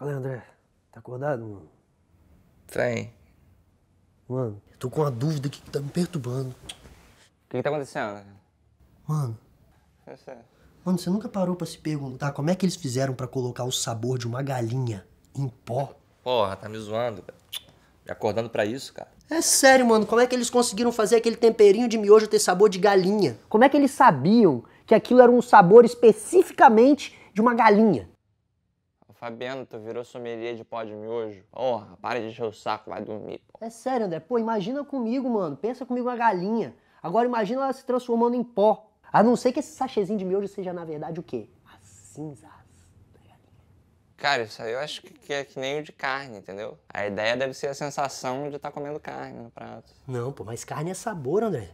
Qual é, André? Tá acordado, mano? Sim, Mano, tô com uma dúvida aqui que tá me perturbando. O que, que tá acontecendo? Mano. Você... Mano, você nunca parou pra se perguntar como é que eles fizeram pra colocar o sabor de uma galinha em pó? Porra, tá me zoando, cara. Me acordando pra isso, cara. É sério, mano. Como é que eles conseguiram fazer aquele temperinho de miojo ter sabor de galinha? Como é que eles sabiam que aquilo era um sabor especificamente de uma galinha? Fabiano, tu virou sommelier de pó de miojo. Porra, para de encher o saco, vai dormir. Pô. É sério, André. Pô, imagina comigo, mano. Pensa comigo uma galinha. Agora imagina ela se transformando em pó. A não ser que esse sachezinho de miojo seja, na verdade, o quê? As cinzas da galinha. Cara, isso aí eu acho que é que nem o de carne, entendeu? A ideia deve ser a sensação de estar tá comendo carne no prato. Não, pô, mas carne é sabor, André.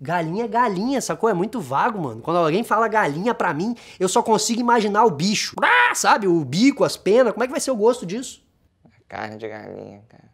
Galinha é galinha, sacou? É muito vago, mano. Quando alguém fala galinha pra mim, eu só consigo imaginar o bicho. Ah, sabe? O bico, as penas. Como é que vai ser o gosto disso? Carne de galinha, cara.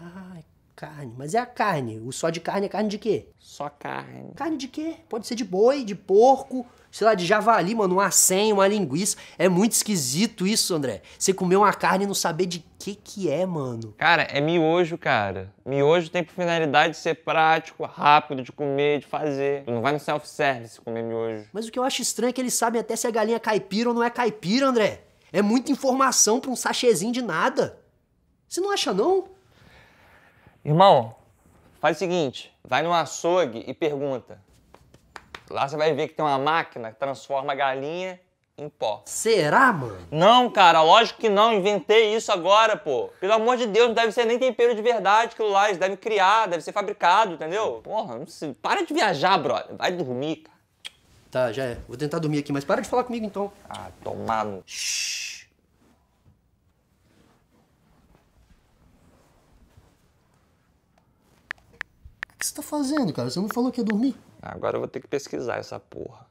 Ai, Carne. Mas é a carne. O só de carne é carne de quê? Só carne. Carne de quê? Pode ser de boi, de porco, sei lá, de javali, mano, um acém, uma linguiça. É muito esquisito isso, André. Você comer uma carne e não saber de que que é, mano. Cara, é miojo, cara. Miojo tem por finalidade ser prático, rápido de comer, de fazer. Tu não vai no self-service comer miojo. Mas o que eu acho estranho é que eles sabem até se a galinha é caipira ou não é caipira, André. É muita informação pra um sachêzinho de nada. Você não acha, não? Irmão, faz o seguinte, vai no açougue e pergunta. Lá você vai ver que tem uma máquina que transforma a galinha em pó. Será, mano? Não, cara, lógico que não. Inventei isso agora, pô. Pelo amor de Deus, não deve ser nem tempero de verdade aquilo lá. Eles devem criar, deve ser fabricado, entendeu? Porra, não se... para de viajar, brother. Vai dormir, cara. Tá, já é. Vou tentar dormir aqui, mas para de falar comigo então. Ah, tomado. no... que você tá fazendo, cara? Você não falou que ia dormir? Agora eu vou ter que pesquisar essa porra.